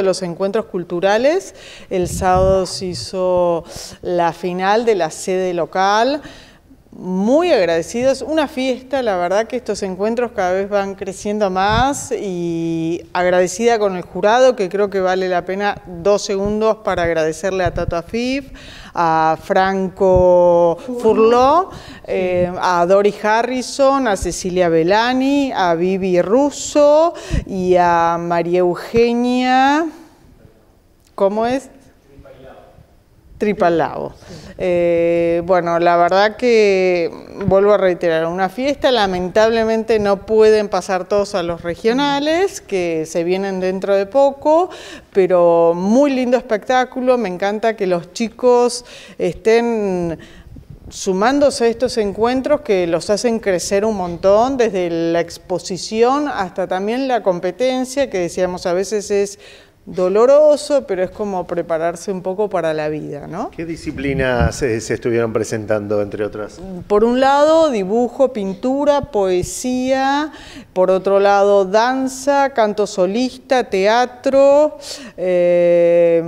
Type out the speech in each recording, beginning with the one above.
de los encuentros culturales. El sábado se hizo la final de la sede local muy agradecidos. Una fiesta, la verdad que estos encuentros cada vez van creciendo más y agradecida con el jurado, que creo que vale la pena dos segundos para agradecerle a Tata Fif, a Franco Furló, eh, a Dori Harrison, a Cecilia Belani, a Vivi Russo y a María Eugenia. ¿Cómo es? al eh, bueno, la verdad que vuelvo a reiterar, una fiesta, lamentablemente no pueden pasar todos a los regionales, que se vienen dentro de poco, pero muy lindo espectáculo, me encanta que los chicos estén sumándose a estos encuentros que los hacen crecer un montón, desde la exposición hasta también la competencia, que decíamos a veces es doloroso, pero es como prepararse un poco para la vida, ¿no? ¿Qué disciplinas eh, se, estuvieron presentando, entre otras? Por un lado, dibujo, pintura, poesía, por otro lado, danza, canto solista, teatro eh,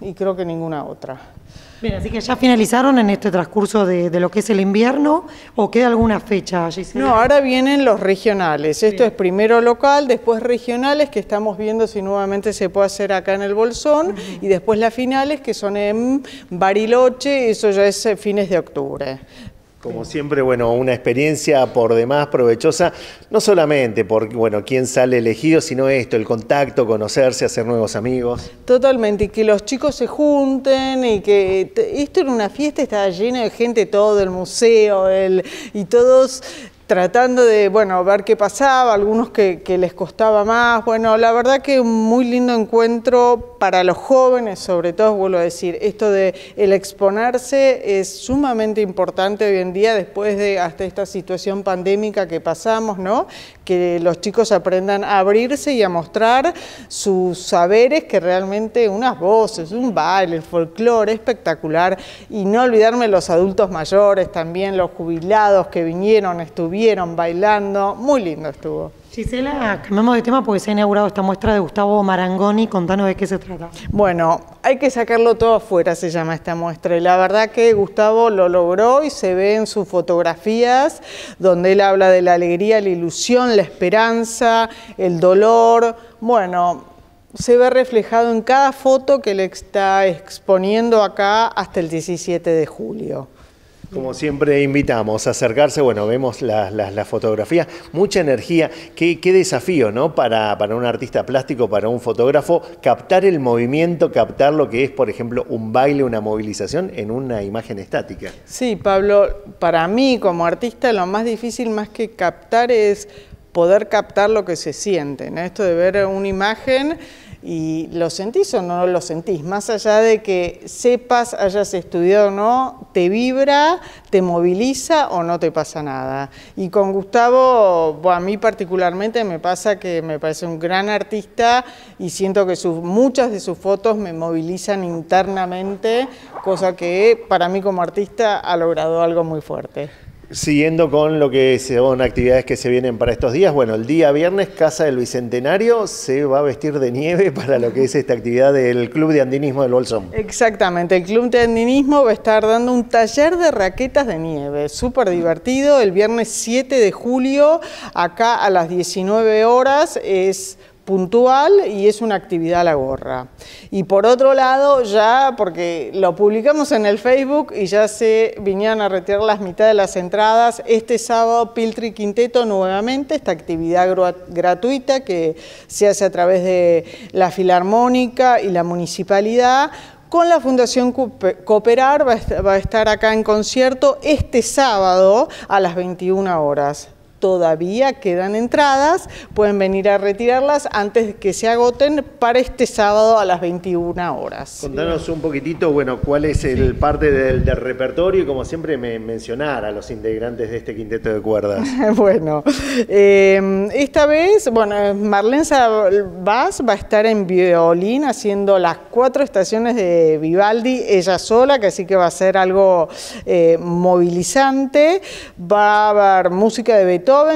y creo que ninguna otra. Bien, así que ya finalizaron en este transcurso de, lo que es el invierno, ¿o queda alguna fecha, allí No, ahora vienen los regionales. Esto es primero local, después regionales, que estamos viendo si nuevamente se puede hacer acá en el Bolsón, y después las finales, que son en Bariloche, eso ya es eh, fines de octubre. Como siempre, bueno, una experiencia por demás provechosa, no solamente por, bueno, quién sale elegido, sino esto, el contacto, conocerse, hacer nuevos amigos. Totalmente, y que los chicos se junten y que esto era una fiesta, estaba lleno de gente, todo el museo, el, y todos tratando de, bueno, ver qué pasaba, algunos que, que les costaba más, bueno, la verdad que un muy lindo encuentro para los jóvenes, sobre todo, vuelvo a decir, esto de el exponerse es sumamente importante hoy en día después de hasta esta situación pandémica que pasamos, ¿no? Que los chicos aprendan a abrirse y a mostrar sus saberes, que realmente unas voces, un baile, el folclore espectacular y no olvidarme los adultos mayores, también los jubilados que vinieron, estuvieron bailando, muy lindo estuvo. Gisela, cambiamos de tema porque se ha inaugurado esta muestra de Gustavo Marangoni. Contanos de qué se trata. Bueno, hay que sacarlo todo afuera, se llama esta muestra. Y la verdad que Gustavo lo logró y se ve en sus fotografías, donde él habla de la alegría, la ilusión, la esperanza, el dolor. Bueno, se ve reflejado en cada foto que le está exponiendo acá hasta el 17 de julio. Como siempre invitamos a acercarse, bueno, vemos las la, fotografías, mucha energía, qué, desafío, ¿no? Para, para, un artista plástico, para un fotógrafo, captar el movimiento, captar lo que es, por ejemplo, un baile, una movilización en una imagen estática. Sí, Pablo, para mí como artista lo más difícil más que captar es poder captar lo que se siente, Esto de ver una imagen y lo sentís o no lo sentís, más allá de que sepas, hayas estudiado o no, te vibra, te moviliza o no te pasa nada. Y con Gustavo, a mí particularmente me pasa que me parece un gran artista y siento que sus, muchas de sus fotos me movilizan internamente, cosa que para mí como artista ha logrado algo muy fuerte. Siguiendo con lo que son actividades que se vienen para estos días, bueno, el día viernes Casa del Bicentenario se va a vestir de nieve para lo que es esta actividad del Club de Andinismo del Bolsón. Exactamente, el Club de Andinismo va a estar dando un taller de raquetas de nieve, súper divertido, el viernes 7 de julio, acá a las 19 horas, es puntual y es una actividad a la gorra. Y por otro lado, ya, porque lo publicamos en el Facebook y ya se vinieron a retirar las mitad de las entradas, este sábado Piltri Quinteto nuevamente, esta actividad gratuita que se hace a través de la Filarmónica y la Municipalidad, con la Fundación Cooperar, va a estar acá en concierto este sábado a las 21 horas todavía quedan entradas, pueden venir a retirarlas antes de que se agoten para este sábado a las 21 horas. Contanos un poquitito, bueno, cuál es el parte del, repertorio y como siempre mencionar a los integrantes de este quinteto de cuerdas. bueno, em, esta vez, bueno, Marlene Vaz va a estar en violín haciendo las cuatro estaciones de Vivaldi, ella sola, que así que va a ser algo eh, movilizante. Va a haber música de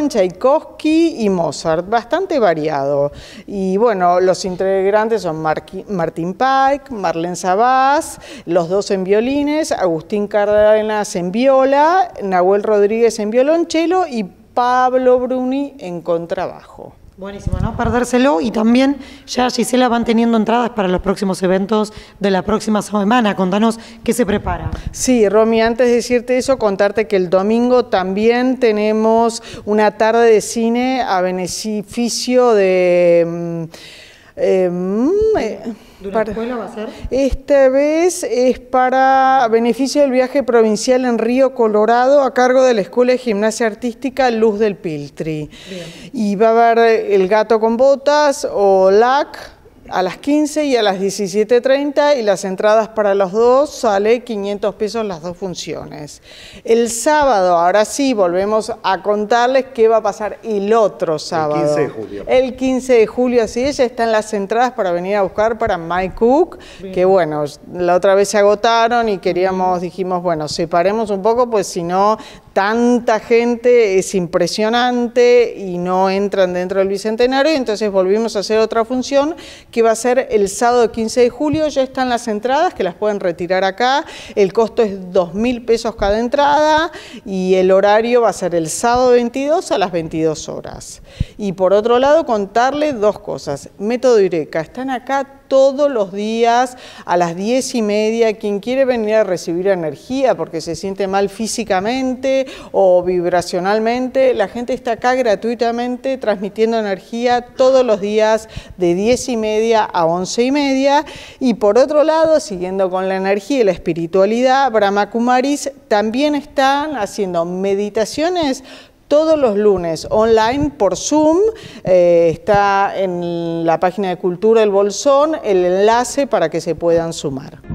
Tchaikovsky y Mozart, bastante variado. Y bueno, los integrantes son Martín Pike, Marlene Sabás, los dos en violines, Agustín Cárdenas en viola, Nahuel Rodríguez en violonchelo y Pablo Bruni en contrabajo. Buenísimo, ¿no? Perdérselo y también ya Gisela van teniendo entradas para los próximos eventos de la próxima semana. Contanos qué se prepara. Sí, Romy, antes de decirte eso, contarte que el domingo también tenemos una tarde de cine a beneficio de... Mm, eh, mm, eh, ¿De va a ser? Esta vez es para beneficio del viaje provincial en Río Colorado a cargo de la Escuela de Gimnasia Artística Luz del Piltri. Y va a haber El Gato con Botas o LAC a las 15 y a las 17.30 y las entradas para los dos sale 500 pesos las dos funciones. El sábado, ahora sí, volvemos a contarles qué va a pasar el otro sábado. El 15 de julio. El 15 de julio, así es, ya están las entradas para venir a buscar para My Cook, que bueno, la otra vez se agotaron y queríamos, dijimos, bueno, separemos un poco, pues si no tanta gente es impresionante y no entran dentro del Bicentenario, entonces volvimos a hacer otra función que va a ser el sábado 15 de julio, ya están las entradas que las pueden retirar acá, el costo es dos mil pesos cada entrada y el horario va a ser el sábado 22 a las 22 horas. Y por otro lado, contarle dos cosas, método IRECA, están acá todos los días a las diez y media. Quien quiere venir a recibir energía porque se siente mal físicamente o vibracionalmente, la gente está acá gratuitamente transmitiendo energía todos los días de diez y media a once y media. Y por otro lado, siguiendo con la energía y la espiritualidad, Brahma Kumaris también están haciendo meditaciones todos los lunes online por Zoom. Eh, está en la página de Cultura El Bolsón el enlace para que se puedan sumar.